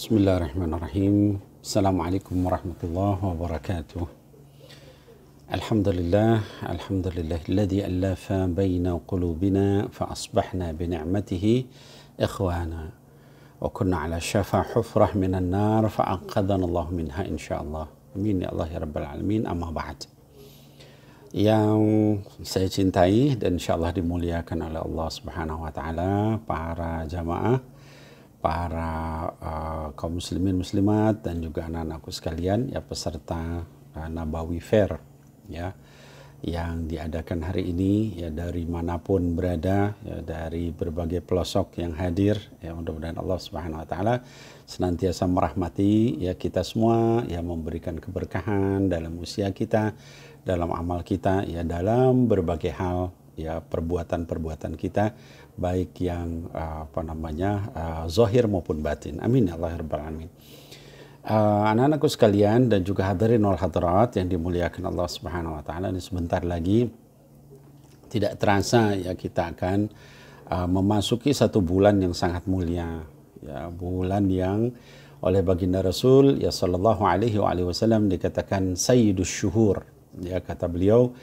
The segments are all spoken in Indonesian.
بسم الله الرحمن الرحيم السلام عليكم ورحمة الله وبركاته الحمد لله الحمد لله الذي ألف بين قلوبنا فأصبحنا بنعمته إخوانا وكنا على شفا حفرة من النار فأنقذنا الله منها إن شاء الله أمين يا الله يا رب العالمين أما بعد yang saya cintai dan insya Allah dimuliakan oleh Allah Subhanahu wa taala para jamaah para uh, kaum muslimin muslimat dan juga anak-anakku sekalian ya peserta uh, Nabawi Fair ya yang diadakan hari ini ya dari manapun berada ya, dari berbagai pelosok yang hadir ya mudah-mudahan Allah Subhanahu wa taala senantiasa merahmati ya kita semua ya memberikan keberkahan dalam usia kita dalam amal kita ya dalam berbagai hal ya perbuatan-perbuatan kita baik yang uh, apa namanya eh, zohir maupun batin. Amin ya Allah ya rabbal alamin. Eh, anak-anakku sekalian dan juga hadirin wal hadirat yang dimuliakan Allah Subhanahu wa taala ini sebentar lagi tidak terasa ya kita akan memasuki satu bulan yang sangat mulia ya bulan yang oleh baginda Rasul ya sallallahu alaihi wasallam dikatakan sayyidus syuhur ya kata beliau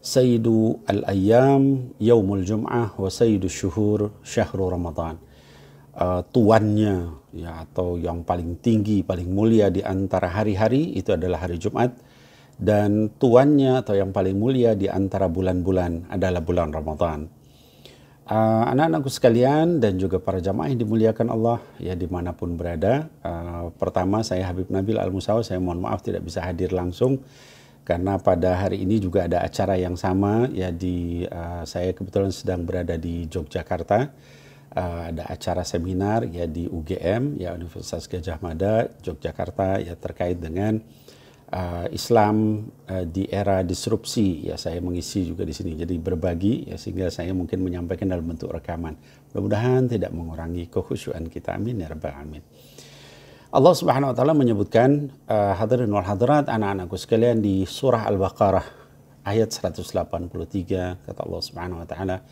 سيد al-ayyam yaumul jum'ah wa sayyidus syuhur syahrul ramadan uh, tuannya ya atau yang paling tinggi paling mulia di antara hari-hari itu adalah hari Jumat dan tuannya atau yang paling mulia di antara bulan-bulan adalah bulan Ramadhan. Uh, anak-anakku sekalian dan juga para jamaah yang dimuliakan Allah ya dimanapun berada. Uh, pertama saya Habib Nabil Al Musawa saya mohon maaf tidak bisa hadir langsung karena pada hari ini juga ada acara yang sama ya di uh, saya kebetulan sedang berada di Yogyakarta uh, ada acara seminar ya di UGM ya Universitas Gajah Mada Yogyakarta ya terkait dengan uh, Islam uh, di era disrupsi ya saya mengisi juga di sini jadi berbagi ya sehingga saya mungkin menyampaikan dalam bentuk rekaman mudah-mudahan tidak mengurangi kehusuan kita amin ya rabbal alamin Allah Subhanahu wa taala menyebutkan uh, hadirin wal hadirat anak-anakku sekalian di surah Al-Baqarah ayat 183 kata Allah Subhanahu wa taala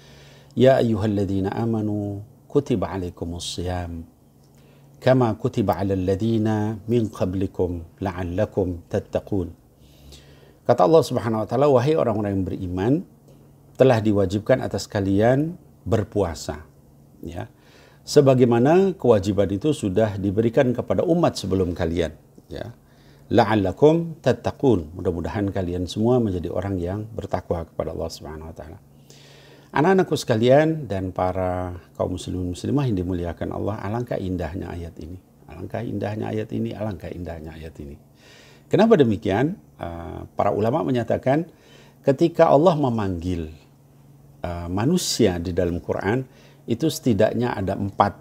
ya ayyuhalladzina amanu kutiba alaikumus siyam kama kutiba alal ladzina min qablikum la'allakum tattaqun Kata Allah Subhanahu wa taala wahai orang-orang yang beriman telah diwajibkan atas kalian berpuasa ya sebagaimana kewajiban itu sudah diberikan kepada umat sebelum kalian ya la'allakum tattaqun mudah-mudahan kalian semua menjadi orang yang bertakwa kepada Allah Subhanahu wa taala anak-anakku sekalian dan para kaum muslimin muslimah yang dimuliakan Allah alangkah indahnya ayat ini alangkah indahnya ayat ini alangkah indahnya ayat ini kenapa demikian ah, para ulama menyatakan ketika Allah memanggil ah, manusia di dalam Quran itu setidaknya ada empat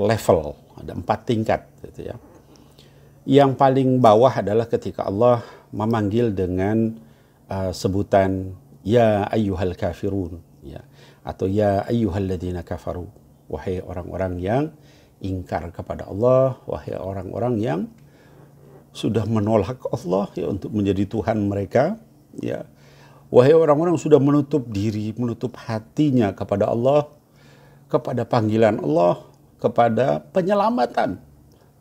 level, ada empat tingkat. Gitu ya. Yang paling bawah adalah ketika Allah memanggil dengan uh, sebutan Ya ayyuhal kafirun ya, atau Ya ayyuhal ladina kafaru. Wahai orang-orang yang ingkar kepada Allah, wahai orang-orang yang sudah menolak Allah ya untuk menjadi Tuhan mereka ya wahai orang-orang sudah menutup diri menutup hatinya kepada Allah kepada panggilan Allah, kepada penyelamatan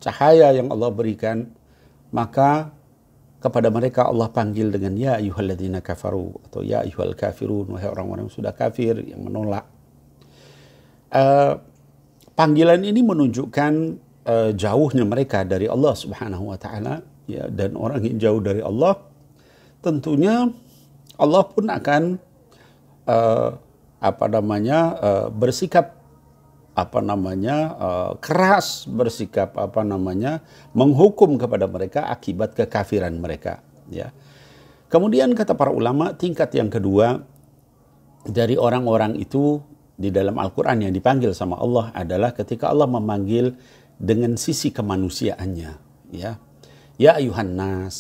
cahaya yang Allah berikan, maka kepada mereka Allah panggil dengan ya ayyuhalladzina kafaru atau ya ayyuhal kafirun wahai orang-orang yang sudah kafir yang menolak. Uh, panggilan ini menunjukkan uh, jauhnya mereka dari Allah Subhanahu wa taala ya dan orang yang jauh dari Allah tentunya Allah pun akan uh, apa namanya uh, bersikap apa namanya eh, keras bersikap apa namanya menghukum kepada mereka akibat kekafiran mereka ya. Kemudian kata para ulama tingkat yang kedua dari orang-orang itu di dalam Al-Qur'an yang dipanggil sama Allah adalah ketika Allah memanggil dengan sisi kemanusiaannya ya. Ya ayuhan nas,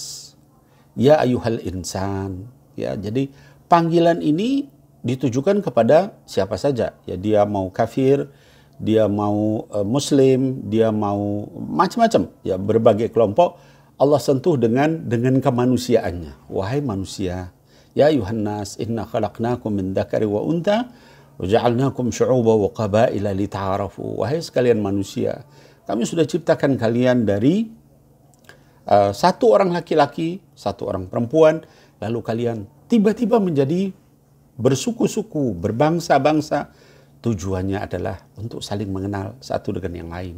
ya ayuhal insan ya. Jadi panggilan ini ditujukan kepada siapa saja ya dia mau kafir, dia mau uh, muslim, dia mau macam-macam ya berbagai kelompok Allah sentuh dengan dengan kemanusiaannya. Wahai manusia, ya Yuhannas, inna khalaqnakum min dzakari wa unta wa ja'alnakum syu'uba wa qabaila lita'arafu. Wahai sekalian manusia, kami sudah ciptakan kalian dari uh, satu orang laki-laki, satu orang perempuan, lalu kalian tiba-tiba menjadi bersuku-suku, berbangsa-bangsa, tujuannya adalah untuk saling mengenal satu dengan yang lain.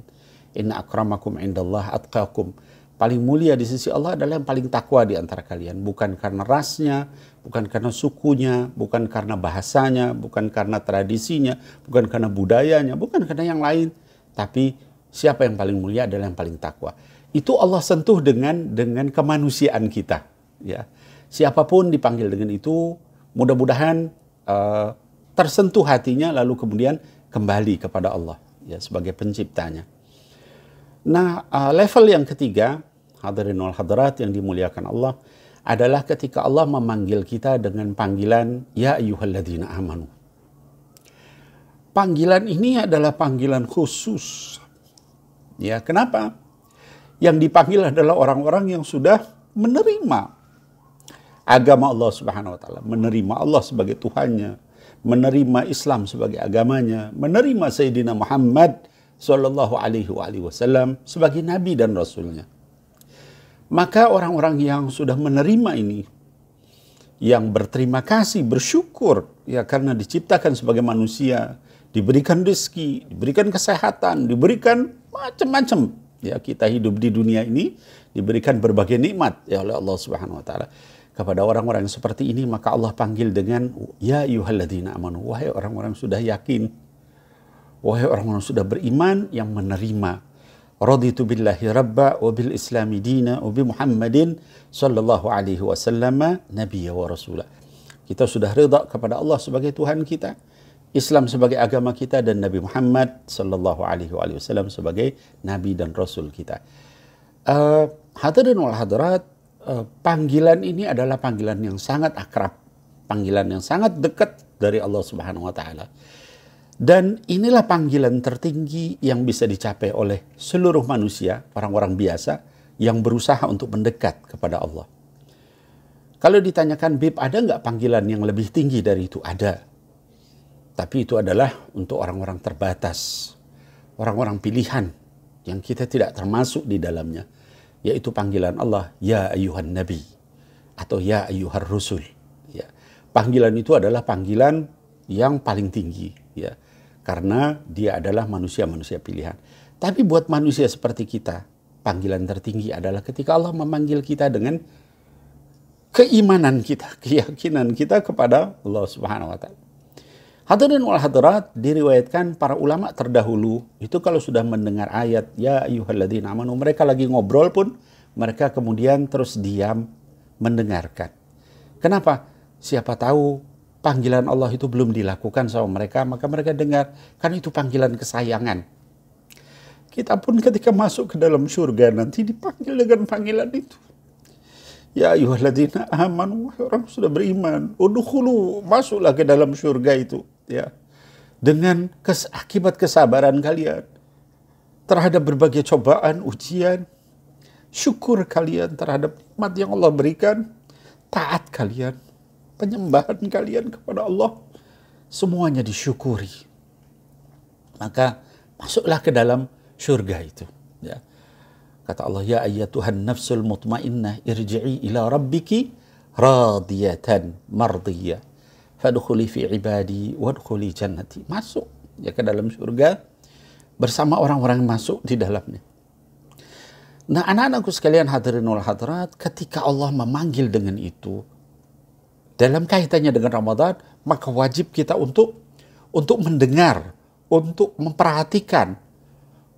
Inna akramakum indallah atqakum. Paling mulia di sisi Allah adalah yang paling takwa di antara kalian. Bukan karena rasnya, bukan karena sukunya, bukan karena bahasanya, bukan karena tradisinya, bukan karena budayanya, bukan karena yang lain. Tapi siapa yang paling mulia adalah yang paling takwa. Itu Allah sentuh dengan dengan kemanusiaan kita. Ya, siapapun dipanggil dengan itu, mudah-mudahan uh, tersentuh hatinya lalu kemudian kembali kepada Allah ya sebagai penciptanya. Nah, uh, level yang ketiga, hadirin wal hadirat yang dimuliakan Allah adalah ketika Allah memanggil kita dengan panggilan ya ayyuhalladzina amanu. Panggilan ini adalah panggilan khusus. Ya, kenapa? Yang dipanggil adalah orang-orang yang sudah menerima agama Allah Subhanahu wa taala, menerima Allah sebagai Tuhannya, menerima Islam sebagai agamanya, menerima Sayyidina Muhammad sallallahu Alaihi Wasallam sebagai Nabi dan Rasulnya. Maka orang-orang yang sudah menerima ini, yang berterima kasih, bersyukur ya karena diciptakan sebagai manusia, diberikan rezeki, diberikan kesehatan, diberikan macam-macam ya kita hidup di dunia ini diberikan berbagai nikmat ya oleh Allah Subhanahu wa taala kepada orang-orang yang seperti ini maka Allah panggil dengan ya ayyuhalladzina amanu wahai orang-orang sudah yakin wahai orang-orang sudah beriman yang menerima raditu billahi rabba wa bil islami dina wa bi muhammadin sallallahu alaihi wasallam nabiyya wa rasula kita sudah rida kepada Allah sebagai Tuhan kita Islam sebagai agama kita dan Nabi Muhammad sallallahu alaihi wasallam sebagai nabi dan rasul kita uh, hadirin wal hadirat Eh, panggilan ini adalah panggilan yang sangat akrab, panggilan yang sangat dekat dari Allah Subhanahu wa taala. Dan inilah panggilan tertinggi yang bisa dicapai oleh seluruh manusia, orang-orang biasa yang berusaha untuk mendekat kepada Allah. Kalau ditanyakan, Bib, ada nggak panggilan yang lebih tinggi dari itu? Ada. Tapi itu adalah untuk orang-orang terbatas, orang-orang pilihan yang kita tidak termasuk di dalamnya yaitu panggilan Allah ya ayuhan nabi atau ya ayuhan rusul ya. Panggilan itu adalah panggilan yang paling tinggi ya. Karena dia adalah manusia-manusia pilihan. Tapi buat manusia seperti kita, panggilan tertinggi adalah ketika Allah memanggil kita dengan keimanan kita, keyakinan kita kepada Allah Subhanahu wa taala. Hadirin wal hadirat diriwayatkan para ulama terdahulu itu kalau sudah mendengar ayat ya ayyuhalladzina amanu mereka lagi ngobrol pun mereka kemudian terus diam mendengarkan. Kenapa? Siapa tahu panggilan Allah itu belum dilakukan sama mereka maka mereka dengar karena itu panggilan kesayangan. Kita pun ketika masuk ke dalam surga nanti dipanggil dengan panggilan itu. Ya ayuhalladzina amanu, orang sudah beriman. Udukhulu, masuklah ke dalam surga itu ya dengan kes akibat kesabaran kalian terhadap berbagai cobaan, ujian, syukur kalian terhadap nikmat yang Allah berikan, taat kalian, penyembahan kalian kepada Allah, semuanya disyukuri. Maka masuklah ke dalam surga itu. Ya. Kata Allah, Ya ayat Tuhan nafsul mutmainnah irji'i ila rabbiki radiyatan mardiyah fadkhuli fi ibadi wadkhuli jannati. Masuk ya ke dalam surga bersama orang-orang masuk di dalamnya. Nah anak-anakku sekalian wal hadirat ketika Allah memanggil dengan itu dalam kaitannya dengan Ramadan maka wajib kita untuk untuk mendengar, untuk memperhatikan,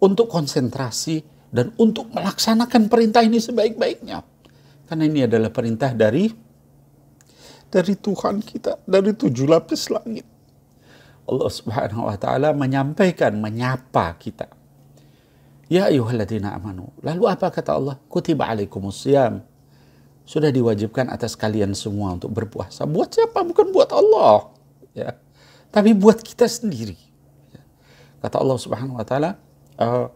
untuk konsentrasi dan untuk melaksanakan perintah ini sebaik-baiknya. Karena ini adalah perintah dari dari Tuhan kita, dari tujuh lapis langit. Allah Subhanahu wa taala menyampaikan, menyapa kita. Ya ayyuhalladzina amanu. Lalu apa kata Allah? Kutiba alaikumusiyam. Sudah diwajibkan atas kalian semua untuk berpuasa. Buat siapa? Bukan buat Allah. Ya. Tapi buat kita sendiri. Ya. Kata Allah Subhanahu wa taala, uh,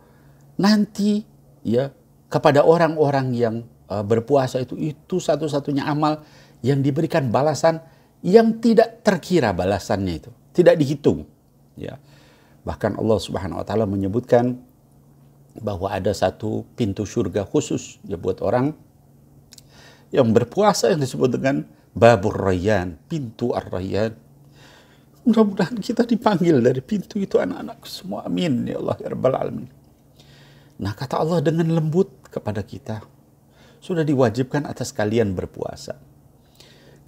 nanti ya kepada orang-orang yang uh, berpuasa itu itu satu-satunya amal yang diberikan balasan yang tidak terkira balasannya itu, tidak dihitung. Ya. Bahkan Allah Subhanahu wa taala menyebutkan bahwa ada satu pintu surga khusus ya buat orang yang berpuasa yang disebut dengan babur rayyan, pintu ar-rayyan. Mudah-mudahan kita dipanggil dari pintu itu anak-anak semua. Amin ya Allah ya rabbal alamin. Nah, kata Allah dengan lembut kepada kita, sudah diwajibkan atas kalian berpuasa.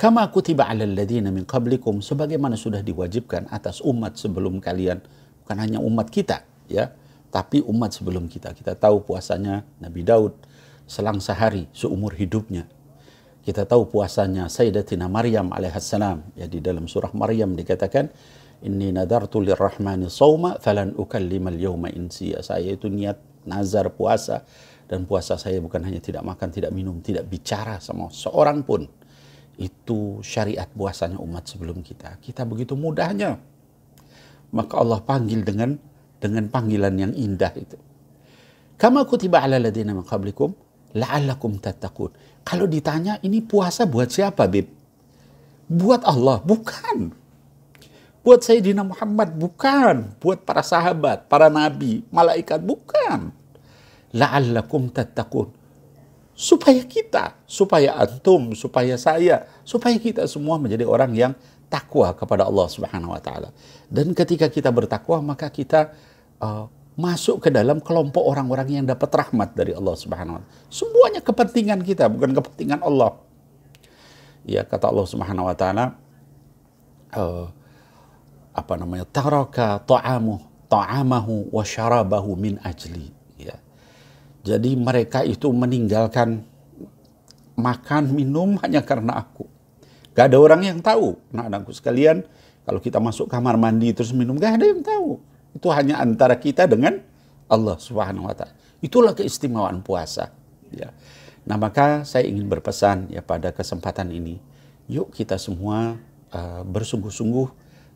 Kama kutiba alal ladina min qablikum sebagaimana sudah diwajibkan atas umat sebelum kalian bukan hanya umat kita ya tapi umat sebelum kita kita tahu puasanya Nabi Daud selang sehari seumur hidupnya kita tahu puasanya Sayyidatina Maryam alaihissalam ya di dalam surah Maryam dikatakan inni nadartu lirrahmani sauma falan ukallimal yawma insiya saya itu niat nazar puasa dan puasa saya bukan hanya tidak makan, tidak minum, tidak bicara sama seorang pun itu syariat puasanya umat sebelum kita. Kita begitu mudahnya. Maka Allah panggil dengan dengan panggilan yang indah itu. Kama kutiba ala ladina maqablikum la'allakum tattaqun. Kalau ditanya ini puasa buat siapa, Bib? Buat Allah, bukan. Buat Sayyidina Muhammad, bukan. Buat para sahabat, para nabi, malaikat, bukan. La'allakum tattaqun supaya kita, supaya antum, supaya saya, supaya kita semua menjadi orang yang takwa kepada Allah Subhanahu wa taala. Dan ketika kita bertakwa maka kita uh, masuk ke dalam kelompok orang-orang yang dapat rahmat dari Allah Subhanahu wa taala. Semuanya kepentingan kita bukan kepentingan Allah. Ya kata Allah Subhanahu wa taala uh, apa namanya? taraka ta'amu ta'amahu wa syarabahu min ajli jadi mereka itu meninggalkan makan, minum hanya karena aku. Gak ada orang yang tahu. Nah anakku sekalian, kalau kita masuk kamar mandi terus minum, gak ada yang tahu. Itu hanya antara kita dengan Allah Subhanahu wa taala. Itulah keistimewaan puasa, ya. Nah, maka saya ingin berpesan ya pada kesempatan ini, yuk kita semua uh, bersungguh-sungguh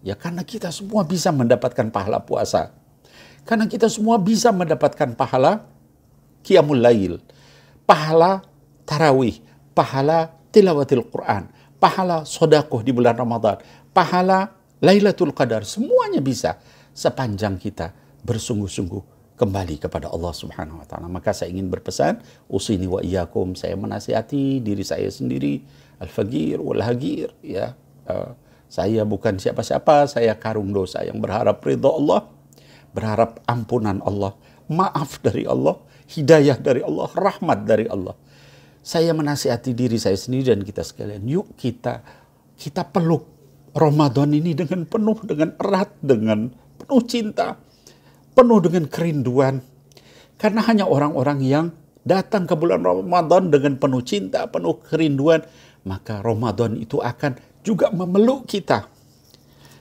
ya karena kita semua bisa mendapatkan pahala puasa. Karena kita semua bisa mendapatkan pahala Qiyamul Lail, pahala tarawih, pahala tilawatil Quran, pahala sodakoh di bulan Ramadhan, pahala Lailatul Qadar, semuanya bisa sepanjang kita bersungguh-sungguh kembali kepada Allah Subhanahu wa taala. Maka saya ingin berpesan, usini wa iyyakum, saya menasihati diri saya sendiri, al-fagir wal hagir ya. Uh, saya bukan siapa-siapa, saya karung dosa yang berharap ridho Allah, berharap ampunan Allah, maaf dari Allah, hidayah dari Allah, rahmat dari Allah. Saya menasihati diri saya sendiri dan kita sekalian. Yuk kita kita peluk Ramadan ini dengan penuh dengan erat, dengan penuh cinta, penuh dengan kerinduan. Karena hanya orang-orang yang datang ke bulan Ramadan dengan penuh cinta, penuh kerinduan, maka Ramadan itu akan juga memeluk kita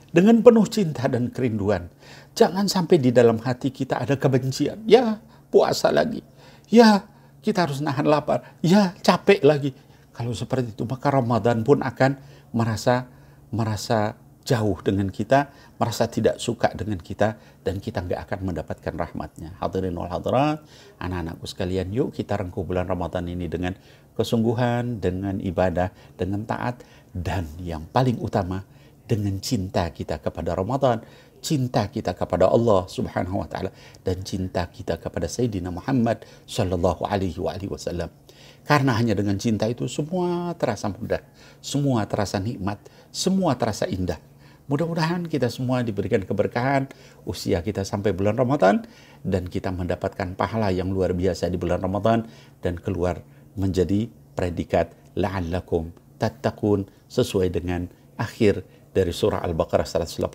dengan penuh cinta dan kerinduan. Jangan sampai di dalam hati kita ada kebencian. Ya, puasa lagi. Ya, kita harus nahan lapar. Ya, capek lagi. Kalau seperti itu, maka Ramadan pun akan merasa merasa jauh dengan kita, merasa tidak suka dengan kita, dan kita nggak akan mendapatkan rahmatnya. Hadirin wal hadirat, anak-anakku sekalian, yuk kita rengkuh bulan Ramadan ini dengan kesungguhan, dengan ibadah, dengan taat, dan yang paling utama, dengan cinta kita kepada Ramadan cinta kita kepada Allah Subhanahu wa taala dan cinta kita kepada Sayyidina Muhammad sallallahu alaihi wasallam. Karena hanya dengan cinta itu semua terasa mudah, semua terasa nikmat, semua terasa indah. Mudah-mudahan kita semua diberikan keberkahan usia kita sampai bulan Ramadan dan kita mendapatkan pahala yang luar biasa di bulan Ramadan dan keluar menjadi predikat la'allakum tattaqun sesuai dengan akhir dari surah Al-Baqarah 183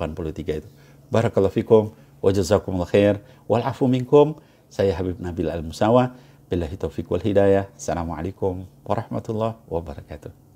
itu. Barakallahu fikum wa jazakumullah khair wal afu minkum. Saya Habib Nabil Al-Musawa. Billahi taufiq wal hidayah. Assalamualaikum warahmatullahi wabarakatuh.